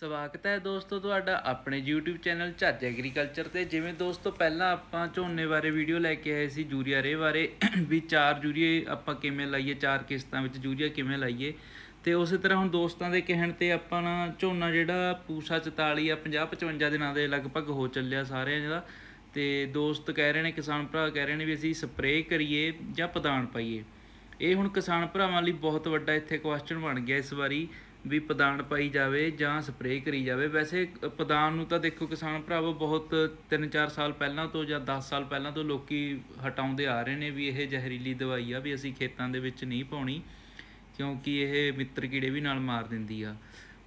ਸਵਾਗਤ ਹੈ ਦੋਸਤੋ ਤੁਹਾਡਾ ਆਪਣੇ YouTube ਚੈਨਲ ਚੱਜ ਐਗਰੀਕਲਚਰ ਤੇ ਜਿਵੇਂ ਦੋਸਤੋ ਪਹਿਲਾਂ ਆਪਾਂ ਝੋਨੇ ਬਾਰੇ ਵੀਡੀਓ ਲੈ ਕੇ ਆਏ ਸੀ ਜੂਰੀਆ ਰੇ ਬਾਰੇ ਵੀ ਚਾਰ ਜੂਰੀਏ ਆਪਾਂ ਕਿਵੇਂ ਲਾਈਏ ਚਾਰ ਕਿਸ਼ਤਾਂ ਵਿੱਚ ਜੂਰੀਆ ਕਿਵੇਂ ਲਾਈਏ ਤੇ ਉਸੇ ਤਰ੍ਹਾਂ ਹੁਣ ਦੋਸਤਾਂ ਦੇ ਕਹਿਣ ਤੇ ਆਪਾਂ ਝੋਨਾ ਜਿਹੜਾ ਪੂਸਾ 44 ਆ 50 55 ਦਿਨਾਂ ਦੇ ਲਗਭਗ ਹੋ ਚੱਲਿਆ ਸਾਰਿਆਂ ਦਾ ਤੇ ਦੋਸਤ ਕਹਿ ਰਹੇ ਨੇ ਕਿਸਾਨ ਭਰਾ ਕਹਿ ਰਹੇ ਨੇ ਵੀ ਅਸੀਂ ਸਪਰੇਅ ਕਰੀਏ ਜਾਂ ਪਦਾਨ ਪਾਈਏ ਇਹ ਹੁਣ ਕਿਸਾਨ ਭਰਾਵਾਂ ਲਈ ਬਹੁਤ ਵੱਡਾ ਇੱਥੇ ਕੁਐਸਚਨ ਬਣ ਗਿਆ ਇਸ ਵਾਰੀ ਵੀ ਪਦਾਨ ਪਾਈ ਜਾਵੇ ਜਾਂ ਸਪਰੇਅ ਕਰੀ ਜਾਵੇ ਵੈਸੇ ਪਦਾਨ ਨੂੰ ਤਾਂ ਦੇਖੋ ਕਿਸਾਨ ਭਰਾਵੋ ਬਹੁਤ 3-4 ਸਾਲ ਪਹਿਲਾਂ ਤੋਂ ਜਾਂ 10 ਸਾਲ ਪਹਿਲਾਂ ਤੋਂ ਲੋਕੀ ਹਟਾਉਂਦੇ ਆ ਰਹੇ ਨੇ ਵੀ ਇਹ ਜ਼ਹਿਰੀਲੀ ਦਵਾਈ ਆ ਵੀ ਅਸੀਂ ਖੇਤਾਂ ਦੇ ਵਿੱਚ ਨਹੀਂ ਪਾਉਣੀ ਕਿਉਂਕਿ ਇਹ ਮਿੱਤਰ ਕੀੜੇ ਵੀ ਨਾਲ ਮਾਰ ਦਿੰਦੀ ਆ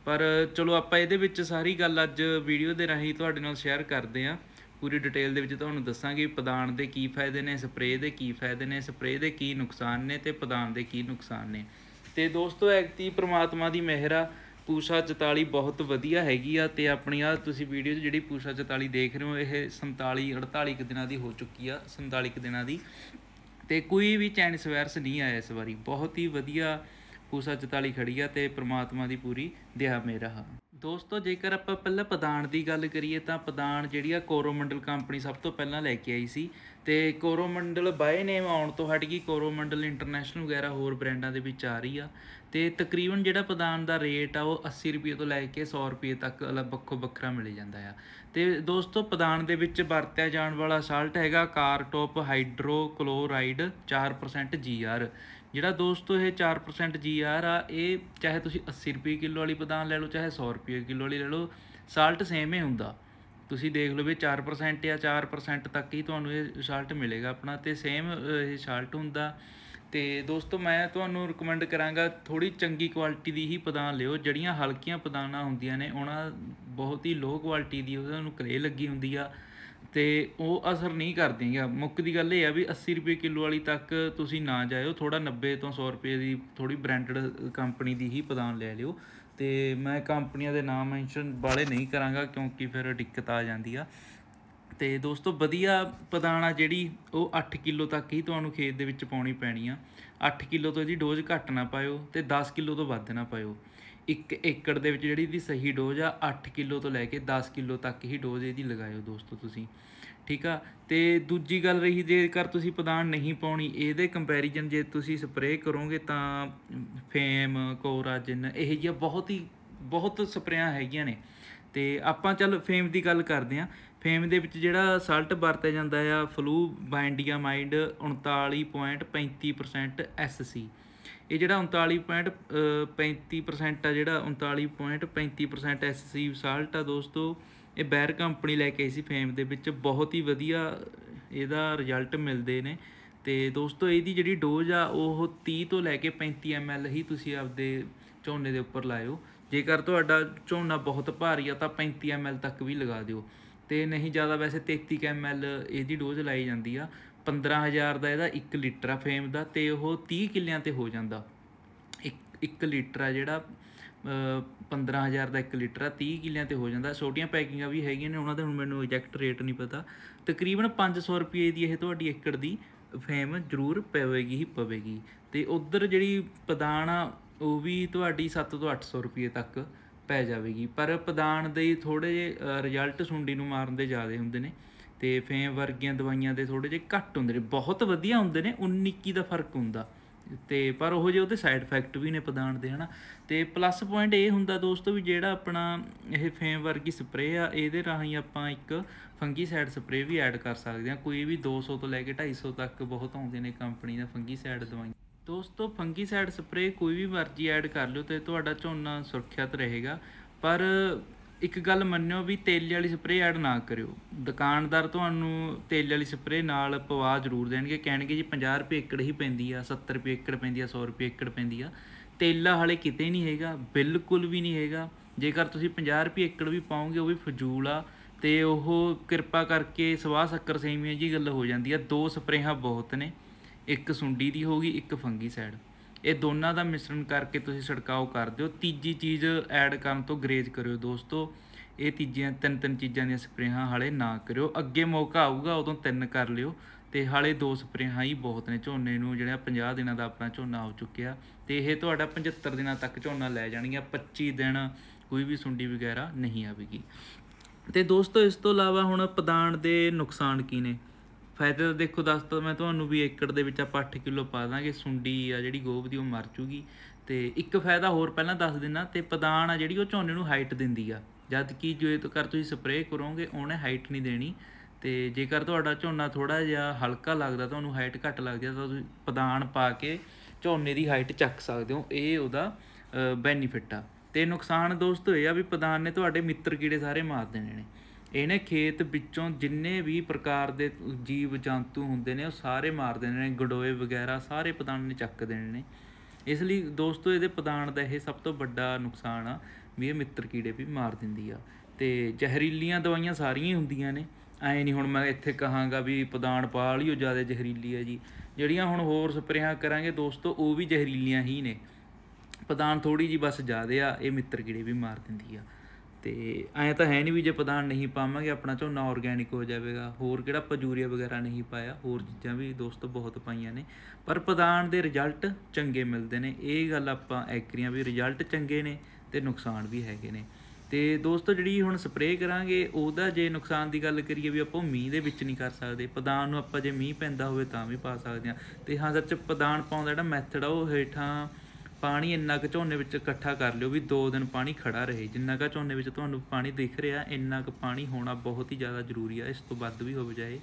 ਪਰ ਚਲੋ ਆਪਾਂ ਇਹਦੇ ਵਿੱਚ ਸਾਰੀ ਗੱਲ ਅੱਜ ਵੀਡੀਓ ਦੇ ਰਾਹੀਂ ਤੁਹਾਡੇ ਨਾਲ ਸ਼ੇਅਰ ਕਰਦੇ ਆ ਪੂਰੀ ਡਿਟੇਲ ਦੇ ਵਿੱਚ ਤੁਹਾਨੂੰ ਦੱਸਾਂਗੇ ਪਦਾਨ ਦੇ ਕੀ ਫਾਇਦੇ ਨੇ ਸਪਰੇਅ ਦੇ ਕੀ ਫਾਇਦੇ ਨੇ ਸਪਰੇਅ ਦੇ ਕੀ ਨੁਕਸਾਨ ਨੇ ਤੇ ਪਦਾਨ ਦੇ ਕੀ ਨੁਕਸਾਨ ਨੇ ਤੇ ਦੋਸਤੋ ਐਕਤੀ ਪ੍ਰਮਾਤਮਾ ਦੀ ਮਿਹਰ ਆ ਪੂਸ਼ਾ 44 ਬਹੁਤ ਵਧੀਆ ਹੈਗੀ ਆ ਤੇ ਆਪਣੀ ਆ ਤੁਸੀਂ ਵੀਡੀਓ 'ਚ ਜਿਹੜੀ ਪੂਸ਼ਾ 44 ਦੇਖ ਰਹੇ ਹੋ ਇਹ 47 48 ਦਿਨਾਂ ਦੀ ਹੋ ਚੁੱਕੀ ਆ 47 ਦਿਨਾਂ ਦੀ ਤੇ ਕੋਈ ਵੀ ਚੈਨਸ ਵਾਇਰਸ ਨਹੀਂ ਆਇਆ ਇਸ ਵਾਰੀ ਬਹੁਤ ਹੀ ਵਧੀਆ ਪੂਸ਼ਾ 44 ਖੜੀ ਆ ਤੇ ਪ੍ਰਮਾਤਮਾ ਦੀ ਪੂਰੀ ਦਿਹਾ ਮੇਰਾ ਦੋਸਤੋ ਜੇਕਰ ਆਪਾਂ ਪਹਿਲਾਂ ਪਦਾਨ ਦੀ ਗੱਲ ਕਰੀਏ ਤਾਂ ਪਦਾਨ ਜਿਹੜੀ ਆ ਕੋਰੋਮੰਡਲ ਕੰਪਨੀ ਸਭ ਤੋਂ ਪਹਿਲਾਂ ਲੈ ਕੇ ਆਈ ਸੀ ਤੇ ਕੋਰੋਮੰਡਲ ਬਾਏ ਨੇਮ ਆਉਣ ਤੋਂ ਹਟ ਗਈ ਕੋਰੋਮੰਡਲ ਇੰਟਰਨੈਸ਼ਨਲ ਵਗੈਰਾ ਹੋਰ ਬ੍ਰਾਂਡਾਂ ਦੇ ਵਿੱਚ ਆ ਰਹੀ ਆ ਤੇ ਤਕਰੀਬਨ ਜਿਹੜਾ ਪਦਾਨ ਦਾ ਰੇਟ ਆ ਉਹ 80 ਰੁਪਏ ਤੋਂ ਲੈ ਕੇ 100 ਰੁਪਏ ਤੱਕ ਅਲੱਗ ਵੱਖੋ ਵੱਖਰਾ ਮਿਲ ਜਾਂਦਾ ਆ ਤੇ ਦੋਸਤੋ ਪਦਾਨ ਦੇ ਵਿੱਚ ਵਰਤਿਆ ਜਾਣ ਵਾਲਾ ਸਾਲਟ ਹੈਗਾ ਕਾਰਟੋਪ ਹਾਈਡਰੋ ਕਲੋਰਾਈਡ 4% ਜੀਆਰ ਜਿਹੜਾ ਦੋਸਤੋ ਇਹ 4% ਜੀਆਰ ਆ ਇਹ ਚਾਹੇ ਤੁਸੀਂ 80 ਰੁਪਏ ਕਿਲੋ ਵਾਲੀ ਬਦਾਮ ਲੈ ਲਓ ਚਾਹੇ 100 ਰੁਪਏ ਕਿਲੋ ਵਾਲੀ ਲੈ ਲਓ ਸਾਲਟ ਸੇਮ ਹੀ ਹੁੰਦਾ ਤੁਸੀਂ ਦੇਖ ਲਓ ਵੀ 4% ਜਾਂ 4% ਤੱਕ ਹੀ ਤੁਹਾਨੂੰ ਇਹ ਸਾਲਟ ਮਿਲੇਗਾ ਆਪਣਾ ਤੇ ਸੇਮ ਇਹ ਸਾਲਟ ਹੁੰਦਾ ਤੇ ਦੋਸਤੋ ਮੈਂ ਤੁਹਾਨੂੰ ਰეკਮੈਂਡ ਕਰਾਂਗਾ ਥੋੜੀ ਚੰਗੀ ਕੁਆਲਿਟੀ ਦੀ ਹੀ ਪਦਾਨ ਲਿਓ ਜਿਹੜੀਆਂ ਹਲਕੀਆਂ ਪਦਾਨਾਂ ਹੁੰਦੀਆਂ ਨੇ ਉਹਨਾਂ ਬਹੁਤ ਹੀ ਲੋ ਕੁਆਲਿਟੀ ਦੀ ਉਹਨਾਂ ਨੂੰ ਕਲੇ ਲੱਗੀ ਹੁੰਦੀ ਆ ਤੇ ਉਹ ਅਸਰ ਨਹੀਂ ਕਰਦੀਆਂ ਮੁੱਕ ਦੀ ਗੱਲ ਇਹ ਆ ਵੀ 80 ਰੁਪਏ ਕਿਲੋ ਵਾਲੀ ਤੱਕ ਤੁਸੀਂ ਨਾ ਜਾਇਓ ਥੋੜਾ 90 ਤੋਂ 100 ਰੁਪਏ ਦੀ ਥੋੜੀ ਬ੍ਰਾਂਡਡ ਕੰਪਨੀ ਦੀ ਹੀ ਪਦਾਨ ਲੈ ਲਿਓ ਤੇ ਮੈਂ ਕੰਪਨੀਆਂ ਦੇ ਨਾਮ ਮੈਂਸ਼ਨ ਵਾਲੇ ਨਹੀਂ ਕਰਾਂਗਾ ਕਿਉਂਕਿ ਫਿਰ ਦਿੱਕਤ ਆ ਜਾਂਦੀ ਆ ਤੇ ਦੋਸਤੋ ਵਧੀਆ ਆ ਜਿਹੜੀ ਉਹ 8 ਕਿਲੋ ਤੱਕ ਹੀ ਤੁਹਾਨੂੰ ਖੇਤ ਦੇ ਵਿੱਚ ਪਾਉਣੀ ਪੈਣੀ ਆ 8 ਕਿਲੋ ਤੋਂ ਇਹਦੀ ਡੋਜ਼ ਘੱਟ ਨਾ ਪਾਇਓ ਤੇ 10 ਕਿਲੋ ਤੋਂ ਵੱਧ ਨਾ ਪਾਇਓ ਇੱਕ ਏਕੜ ਦੇ ਵਿੱਚ ਜਿਹੜੀ ਦੀ ਸਹੀ ਡੋਜ਼ ਆ 8 ਕਿਲੋ ਤੋਂ ਲੈ ਕੇ 10 ਕਿਲੋ ਤੱਕ ਹੀ ਡੋਜ਼ ਇਹਦੀ ਲਗਾਇਓ ਦੋਸਤੋ ਤੁਸੀਂ ਠੀਕ ਆ ਤੇ ਦੂਜੀ ਗੱਲ ਰਹੀ ਜੇਕਰ ਤੁਸੀਂ ਪਦਾਨ ਨਹੀਂ ਪਾਉਣੀ ਇਹਦੇ ਕੰਪੈਰੀਜ਼ਨ ਜੇ ਤੁਸੀਂ ਸਪਰੇਅ ਕਰੋਗੇ ਤਾਂ ਫੇਮ ਕੋਰਾਜਨ ਇਹ ਜਿਹੀਆਂ ਬਹੁਤ ਹੀ ਬਹੁਤ ਸਪਰੇਆਂ ਹੈਗੀਆਂ ਨੇ ਤੇ ਆਪਾਂ ਚੱਲ ਫੇਮ ਦੀ ਗੱਲ ਕਰਦੇ ਆਂ ਫੇਮ ਦੇ ਵਿੱਚ ਜਿਹੜਾ ਸਲਟ ਵਰਤਿਆ ਜਾਂਦਾ ਆ ਫਲੂ ਬਾਇੰਡੀਆ ਮਾਈਂਡ 39.35% ਐਸਸੀ ਇਹ ਜਿਹੜਾ 39.35% ਆ ਜਿਹੜਾ 39.35% ਐਸਸੀ ਸਾਲਟ ਆ ਦੋਸਤੋ ਇਹ ਬੈਰ ਕੰਪਨੀ ਲੈ ਕੇ ਆਈ ਸੀ ਫੇਮ ਦੇ ਵਿੱਚ ਬਹੁਤ ਹੀ ਵਧੀਆ ਇਹਦਾ ਰਿਜ਼ਲਟ ਮਿਲਦੇ ਨੇ ਤੇ ਦੋਸਤੋ ਇਹਦੀ ਜਿਹੜੀ ਡੋਜ਼ ਆ ਉਹ 30 ਤੋਂ ਲੈ ਕੇ 35 ml ਹੀ ਤੁਸੀਂ ਆਪਦੇ ਝੋਨੇ ਦੇ ਉੱਪਰ ਲਾਇਓ ਜੇਕਰ ਤੁਹਾਡਾ ਝੋਨਾ ਬਹੁਤ ਭਾਰੀ ਆ ਤਾਂ 35 ml ਤੱਕ ਵੀ ਲਗਾ ਦਿਓ ਤੇ ਨਹੀਂ ਜ਼ਿਆਦਾ ਵੈਸੇ 33 ml ਇਹਦੀ ਡੋਜ਼ ਲਾਈ ਜਾਂਦੀ ਆ 15000 ਦਾ ਇਹਦਾ 1 ਲੀਟਰ ਆ ਫੇਮ ਦਾ ਤੇ ਉਹ 30 ਕਿੱਲਿਆਂ ਤੇ ਹੋ ਜਾਂਦਾ 1 1 ਲੀਟਰ ਆ ਜਿਹੜਾ 15000 ਦਾ 1 ਲੀਟਰ ਆ 30 ਕਿੱਲਿਆਂ ਤੇ ਹੋ ਜਾਂਦਾ ਛੋਟੀਆਂ ਪੈਕਿੰਗਾਂ ਵੀ ਹੈਗੀਆਂ ਨੇ ਉਹਨਾਂ ਦਾ ਹੁਣ ਮੈਨੂੰ ਐਗਜ਼ੈਕਟ ਰੇਟ ਨਹੀਂ ਪਤਾ ਤਕਰੀਬਨ 500 ਰੁਪਏ ਦੀ ਇਹ ਤੁਹਾਡੀ ਏਕੜ ਦੀ ਫੇਮ ਜ਼ਰੂਰ ਪਵੇਗੀ ਹੀ ਪਵੇਗੀ ਤੇ ਉਧਰ ਜਿਹੜੀ ਪਦਾਨ ਆ ਉਹ ਵੀ ਤੁਹਾਡੀ 7 ਤੋਂ 800 ਰੁਪਏ ਤੱਕ ਪੈ ਜਾਵੇਗੀ ਪਰ ਪਦਾਨ ਦੇ ਥੋੜੇ ਰਿਜ਼ਲਟ ਸੁੰਡੀ ਨੂੰ ਮਾਰਨ ਦੇ ਜ਼ਿਆਦਾ ਹੁੰਦੇ ਨੇ ਤੇ ਫੇਮ ਵਰਗੀਆਂ ਦਵਾਈਆਂ ਦੇ ਥੋੜੇ ਜਿਹੇ ਘੱਟ ਹੁੰਦੇ ਨੇ ਬਹੁਤ ਵਧੀਆ ਹੁੰਦੇ ਨੇ 19 ਦਾ ਫਰਕ ਹੁੰਦਾ ਤੇ ਪਰ ਉਹ ਜੇ ਉਹਦੇ ਸਾਈਡ ਇਫੈਕਟ ਵੀ ਨੇ ਪਦਾਨ ਦੇ ਹਨਾ ਤੇ ਪਲੱਸ ਪੁਆਇੰਟ ਇਹ ਹੁੰਦਾ ਦੋਸਤੋ ਵੀ ਜਿਹੜਾ ਆਪਣਾ ਇਹ ਫੇਮ ਵਰਗੀ ਸਪਰੇ ਆ ਇਹਦੇ ਰਾਹੀਂ ਆਪਾਂ ਇੱਕ ਫੰਗੀ ਸਾਈਡ ਸਪਰੇ ਵੀ ਐਡ ਕਰ ਸਕਦੇ ਆ ਕੋਈ ਵੀ 200 ਤੋਂ ਲੈ ਕੇ 250 ਤੱਕ ਬਹੁਤ ਆਉਂਦੇ ਨੇ ਕੰਪਨੀ ਦਾ ਫੰਗੀ ਸਾਈਡ ਦਵਾਈ ਦੋਸਤੋ ਫੰਗੀ ਸਾਈਡ ਸਪਰੇ ਕੋਈ ਵੀ ਮਰਜ਼ੀ ਐਡ ਕਰ ਲਿਓ ਤੇ ਤੁਹਾਡਾ ਝੋਨਾ ਸੁਰੱਖਿਅਤ ਰਹੇਗਾ ਪਰ ਇੱਕ ਗੱਲ ਮੰਨਿਓ ਵੀ ਤੇਲ ਵਾਲੀ ਸਪਰੇਅ ਐਡ ਨਾ ਕਰਿਓ ਦੁਕਾਨਦਾਰ ਤੁਹਾਨੂੰ ਤੇਲ ਵਾਲੀ ਸਪਰੇਅ ਨਾਲ ਪਵਾ ਜ਼ਰੂਰ ਦੇਣਗੇ ਕਹਿਣਗੇ ਜੀ 50 ਰੁਪਏ ਏਕੜ ਹੀ ਪੈਂਦੀ ਆ 70 ਰੁਪਏ ਏਕੜ ਪੈਂਦੀ ਆ 100 ਰੁਪਏ ਏਕੜ ਪੈਂਦੀ ਆ ਤੇਲਾ ਹਲੇ ਕਿਤੇ ਨਹੀਂ ਹੈਗਾ ਬਿਲਕੁਲ ਵੀ ਨਹੀਂ ਹੈਗਾ ਜੇਕਰ ਤੁਸੀਂ 50 ਰੁਪਏ ਏਕੜ ਵੀ ਪਾਉਂਗੇ ਉਹ ਵੀ ਫਜ਼ੂਲ ਆ ਤੇ ਉਹ ਕਿਰਪਾ ਕਰਕੇ ਸਵਾ ਸ਼ੱਕਰ ਸੇਮੀਆਂ ਜੀ ਗੱਲ ਹੋ ਜਾਂਦੀ ਆ ਦੋ ਸਪਰੇਹਾਂ ਬਹੁਤ ਨੇ ਇੱਕ ਸੁੰਡੀ ਦੀ ਹੋਗੀ ਇੱਕ ਫੰਗੀ ਸਾਈਡ ਇਹ ਦੋਨਾਂ ਦਾ ਮਿਸ਼ਰਣ ਕਰਕੇ ਤੁਸੀਂ ਛਿੜਕਾਓ ਕਰ ਦਿਓ ਤੀਜੀ ਚੀਜ਼ ਐਡ ਕਰਨ ਤੋਂ ਗਰੇਜ਼ ਕਰਿਓ ਦੋਸਤੋ ਇਹ ਤੀਜੀਆਂ ਤਿੰਨ ਤਿੰਨ ਚੀਜ਼ਾਂ ਦੀਆਂ ਸਪਰੇਹਾਂ ਹਾਲੇ ਨਾ ਕਰਿਓ ਅੱਗੇ ਮੌਕਾ ਆਊਗਾ ਉਦੋਂ ਤਿੰਨ ਕਰ ਲਿਓ ਤੇ ਹਾਲੇ ਦੋ ਸਪਰੇਹਾਂ ਹੀ ਬਹੁਤ ਨੇ ਝੋਨੇ ਨੂੰ ਜਿਹੜਾ 50 ਦਿਨਾਂ ਦਾ ਆਪਣਾ ਝੋਨਾ ਹੋ ਚੁੱਕਿਆ ਤੇ ਇਹ ਤੁਹਾਡਾ 75 ਦਿਨਾਂ ਤੱਕ ਝੋਨਾ ਲੈ ਜਾਣਗੀਆਂ 25 ਦਿਨ ਕੋਈ ਵੀ ਸੁੰਡੀ ਵਗੈਰਾ ਨਹੀਂ ਆਵੇਗੀ ਤੇ ਦੋਸਤੋ ਇਸ ਤੋਂ ਇਲਾਵਾ ਹੁਣ ਪਦਾਨ ਦੇ ਨੁਕਸਾਨ ਕੀ ਨੇ ਫਾਇਦੇ ਤਾਂ ਦੇਖੋ ਤਾ ਮੈਂ ਤੁਹਾਨੂੰ ਵੀ ਏਕੜ ਦੇ ਵਿੱਚ ਆਪਾਂ 8 ਕਿਲੋ ਪਾ ਦਾਂਗੇ ਸੁੰਡੀ ਆ ਜਿਹੜੀ ਗੋਬ ਦੀ ਉਹ ਮਰ ਚੂਗੀ ਤੇ ਇੱਕ ਫਾਇਦਾ ਹੋਰ ਪਹਿਲਾਂ ਦੱਸ ਦਿੰਨਾ ਤੇ ਪਦਾਨ ਆ ਜਿਹੜੀ ਉਹ ਝੋਨੇ ਨੂੰ ਹਾਈਟ ਦਿੰਦੀ ਆ ਜਦ ਕਿ ਜੇ ਕਰ ਤੁਸੀਂ ਸਪਰੇਅ ਕਰੋਗੇ ਉਹਨੇ ਹਾਈਟ ਨਹੀਂ ਦੇਣੀ ਤੇ ਜੇਕਰ ਤੁਹਾਡਾ ਝੋਨਾ ਥੋੜਾ ਜਿਹਾ ਹਲਕਾ ਲੱਗਦਾ ਤੁਹਾਨੂੰ ਹਾਈਟ ਘੱਟ ਲੱਗਦੀ ਆ ਤਾਂ ਤੁਸੀਂ ਪਦਾਨ ਪਾ ਕੇ ਝੋਨੇ ਦੀ ਹਾਈਟ ਚੱਕ ਸਕਦੇ ਹੋ ਇਹ ਉਹਦਾ ਬੈਨੀਫਿਟ ਆ ਤੇ ਨੁਕਸਾਨ ਦੋਸਤੋ ਇਹ ਆ ਵੀ ਪਦਾਨ ਨੇ ਤੁਹਾਡੇ ਮਿੱਤਰ ਕੀੜੇ ਸਾਰੇ ਮਾਰ ਦੇਣੇ ਨੇ ਇਹਨੇ ਖੇਤ ਵਿੱਚੋਂ ਜਿੰਨੇ ਵੀ ਪ੍ਰਕਾਰ ਦੇ ਜੀਵ ਜੰਤੂ ਹੁੰਦੇ ਨੇ ਉਹ ਸਾਰੇ ਮਾਰ ਦਿੰਦੇ ਨੇ ਗਡੋਏ ਵਗੈਰਾ ਸਾਰੇ ਪਦਾਨ ਨੇ ਚੱਕ ਦੇਣੇ ਨੇ ਇਸ ਲਈ ਦੋਸਤੋ ਇਹਦੇ ਪਦਾਨ ਦਾ ਇਹ ਸਭ ਤੋਂ ਵੱਡਾ ਨੁਕਸਾਨ ਆ ਵੀ ਇਹ ਮਿੱਤਰ ਕੀੜੇ ਵੀ ਮਾਰ ਦਿੰਦੀ ਆ ਤੇ ਜ਼ਹਿਰੀਲੀਆਂ ਦਵਾਈਆਂ ਸਾਰੀਆਂ ਹੀ ਹੁੰਦੀਆਂ ਨੇ ਐ ਨਹੀਂ ਹੁਣ ਮੈਂ ਇੱਥੇ ਕਹਾਂਗਾ ਵੀ ਪਦਾਨ ਪਾ ਲਿਓ ਜਿਆਦਾ ਜ਼ਹਿਰੀਲੀ ਹੈ ਜੀ ਜਿਹੜੀਆਂ ਹੁਣ ਹੋਰ ਸਪਰੇਹਾਂ ਕਰਾਂਗੇ ਦੋਸਤੋ ਉਹ ਵੀ ਜ਼ਹਿਰੀਲੀਆਂ ਹੀ ਨੇ ਪਦਾਨ ਥੋੜੀ ਜੀ ਬਸ ਜ਼ਿਆਦੇ ਆ ਇਹ ਮਿੱਤਰ ਕੀੜੇ ਵੀ ਮਾਰ ਦਿੰਦੀ ਆ ਤੇ ਐਂ ਤਾਂ ਹੈ ਨਹੀਂ ਵੀ ਜੇ ਪਦਾਨ ਨਹੀਂ ਪਾਵਾਂਗੇ ਆਪਣਾ ਝੋਨਾ ਆਰਗੈਨਿਕ ਹੋ ਜਾਵੇਗਾ ਹੋਰ ਕਿਹੜਾ ਪਜੂਰੀਆ ਵਗੈਰਾ ਨਹੀਂ ਪਾਇਆ ਹੋਰ ਚੀਜ਼ਾਂ ਵੀ ਦੋਸਤ ਬਹੁਤ ਪਾਈਆਂ ਨੇ ਪਰ ਪਦਾਨ ਦੇ ਰਿਜ਼ਲਟ ਚੰਗੇ ਮਿਲਦੇ ਨੇ ਇਹ ਗੱਲ ਆਪਾਂ ਐਕਰੀਆਂ ਵੀ ਰਿਜ਼ਲਟ ਚੰਗੇ ਨੇ ਤੇ ਨੁਕਸਾਨ ਵੀ ਹੈਗੇ ਨੇ ਤੇ ਦੋਸਤੋ ਜਿਹੜੀ ਹੁਣ ਸਪਰੇਅ ਕਰਾਂਗੇ ਉਹਦਾ ਜੇ ਨੁਕਸਾਨ ਦੀ ਗੱਲ ਕਰੀਏ ਵੀ ਆਪਾਂ ਮੀਂਹ ਦੇ ਵਿੱਚ ਨਹੀਂ ਕਰ ਸਕਦੇ ਪਦਾਨ ਨੂੰ ਆਪਾਂ ਜੇ ਮੀਂਹ ਪੈਂਦਾ ਹੋਵੇ ਤਾਂ ਵੀ ਪਾ ਸਕਦੇ ਆ ਤੇ ਹਾਂ ਸੱਚ ਪਦਾਨ ਪਾਉਣ ਦਾ ਜਿਹੜਾ ਮੈਥਡ ਆ ਉਹ ਹੇਠਾਂ ਪਾਣੀ ਇੰਨਾ ਕੁ ਝੋਨੇ ਵਿੱਚ ਇਕੱਠਾ ਕਰ ਲਿਓ ਵੀ 2 ਦਿਨ ਪਾਣੀ ਖੜਾ ਰਹੇ ਜਿੰਨਾ ਕੁ ਝੋਨੇ ਵਿੱਚ ਤੁਹਾਨੂੰ ਪਾਣੀ ਦਿਖ ਰਿਹਾ ਇੰਨਾ ਕੁ ਪਾਣੀ ਹੋਣਾ ਬਹੁਤ ਹੀ ਜ਼ਿਆਦਾ ਜ਼ਰੂਰੀ ਆ ਇਸ ਤੋਂ ਵੱਧ ਵੀ ਹੋ ਜਾਏ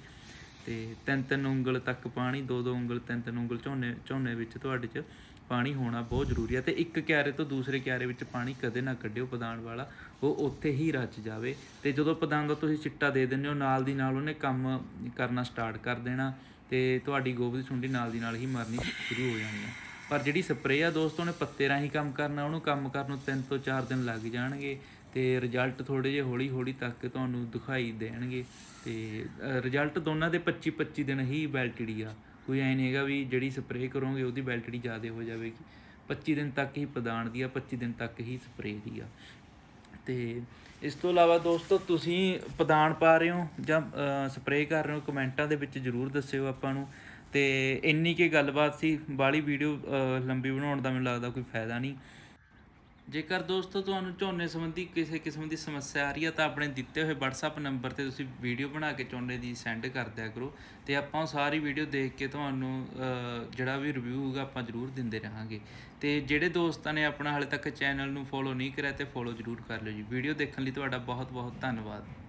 ਤੇ ਤਿੰਨ ਤਿੰਨ ਉਂਗਲ ਤੱਕ ਪਾਣੀ ਦੋ ਦੋ ਉਂਗਲ ਤਿੰਨ ਤਿੰਨ ਉਂਗਲ ਝੋਨੇ ਝੋਨੇ ਵਿੱਚ ਤੁਹਾਡੇ 'ਚ ਪਾਣੀ ਹੋਣਾ ਬਹੁਤ ਜ਼ਰੂਰੀ ਆ ਤੇ ਇੱਕ ਕਿਆਰੇ ਤੋਂ ਦੂਸਰੇ ਕਿਆਰੇ ਵਿੱਚ ਪਾਣੀ ਕਦੇ ਨਾ ਕੱਢਿਓ ਪਦਾਨ ਵਾਲਾ ਉਹ ਉੱਥੇ ਹੀ ਰਚ ਜਾਵੇ ਤੇ ਜਦੋਂ ਪਦਾਨ ਦਾ ਤੁਸੀਂ ਚਿੱਟਾ ਦੇ ਦਿੰਦੇ ਹੋ ਨਾਲ ਦੀ ਨਾਲ ਉਹਨੇ ਕੰਮ ਕਰਨਾ ਸਟਾਰਟ ਕਰ ਦੇਣਾ ਤੇ ਤੁਹਾਡੀ ਗੋਭ ਦੀ ਸੁੰਡੀ ਨਾਲ ਦੀ ਨਾਲ ਹੀ ਮਰਨੀ ਸ਼ੁਰੂ ਹੋ ਜਾਣੀ ਹੈ ਪਰ ਜਿਹੜੀ ਸਪਰੇਅ ਆ ਦੋਸਤੋ ਨੇ ਪੱਤੇ ਰਾਹੀਂ ਕੰਮ ਕਰਨਾ ਉਹਨੂੰ ਕੰਮ ਕਰਨ ਨੂੰ 3 ਤੋਂ 4 ਦਿਨ ਲੱਗ ਜਾਣਗੇ ਤੇ ਰਿਜ਼ਲਟ ਥੋੜੇ ਜਿਹਾ ਹੌਲੀ ਹੌਲੀ ਤੱਕ ਤੁਹਾਨੂੰ ਦਿਖਾਈ ਦੇਣਗੇ ਤੇ ਰਿਜ਼ਲਟ ਦੋਨਾਂ ਦੇ 25 25 ਦਿਨ ਹੀ ਵੈਲਿਡਿਟੀ ਆ ਕੋਈ ਐ ਨਹੀਂ ਹੈਗਾ ਵੀ ਜਿਹੜੀ ਸਪਰੇਅ ਕਰੋਗੇ ਉਹਦੀ ਵੈਲਿਡਿਟੀ ਜ਼ਿਆਦਾ ਹੋ ਜਾਵੇਗੀ 25 ਦਿਨ ਤੱਕ ਹੀ ਪਦਾਨ ਦੀ ਆ 25 ਦਿਨ ਤੱਕ ਹੀ ਸਪਰੇਅ ਦੀ ਆ ਤੇ ਇਸ ਤੋਂ ਇਲਾਵਾ ਦੋਸਤੋ ਤੁਸੀਂ ਪਦਾਨ ਪਾ ਰਹੇ ਹੋ ਜਾਂ ਸਪਰੇਅ ਕਰ ਰਹੇ ਹੋ ਕਮੈਂਟਾਂ ਦੇ ਵਿੱਚ ਜਰੂਰ ਦੱਸਿਓ ਆਪਾਂ ਨੂੰ ਤੇ ਇੰਨੀ ਕੀ ਗੱਲਬਾਤ ਸੀ ਬਾਲੀ ਵੀਡੀਓ ਲੰਬੀ ਬਣਾਉਣ ਦਾ ਮੈਨੂੰ ਲੱਗਦਾ ਕੋਈ ਫਾਇਦਾ ਨਹੀਂ ਜੇਕਰ ਦੋਸਤੋ ਤੁਹਾਨੂੰ ਝੋਨੇ ਸੰਬੰਧੀ ਕਿਸੇ ਕਿਸਮ ਦੀ ਸਮੱਸਿਆ ਆ ਰਹੀ ਹੈ ਤਾਂ ਆਪਣੇ ਦਿੱਤੇ ਹੋਏ WhatsApp ਨੰਬਰ ਤੇ ਤੁਸੀਂ ਵੀਡੀਓ ਬਣਾ ਕੇ ਝੋਨੇ ਦੀ ਸੈਂਡ ਕਰ ਦਿਆ ਕਰੋ ਤੇ ਆਪਾਂ ਸਾਰੀ ਵੀਡੀਓ ਦੇਖ ਕੇ ਤੁਹਾਨੂੰ ਜਿਹੜਾ ਵੀ ਰਿਵਿਊ ਹੋਊਗਾ ਆਪਾਂ ਜ਼ਰੂਰ ਦਿੰਦੇ ਰਹਾਂਗੇ ਤੇ ਜਿਹੜੇ ਦੋਸਤਾਂ ਨੇ ਆਪਣਾ ਹਾਲੇ ਤੱਕ ਚੈਨਲ ਨੂੰ ਫੋਲੋ ਨਹੀਂ ਕਰਿਆ ਤੇ ਫੋਲੋ ਜ਼ਰੂਰ ਕਰ ਲਿਓ ਜੀ ਵੀਡੀਓ ਦੇਖਣ ਲਈ ਤੁਹਾਡਾ ਬਹੁਤ ਬਹੁਤ ਧੰਨਵਾਦ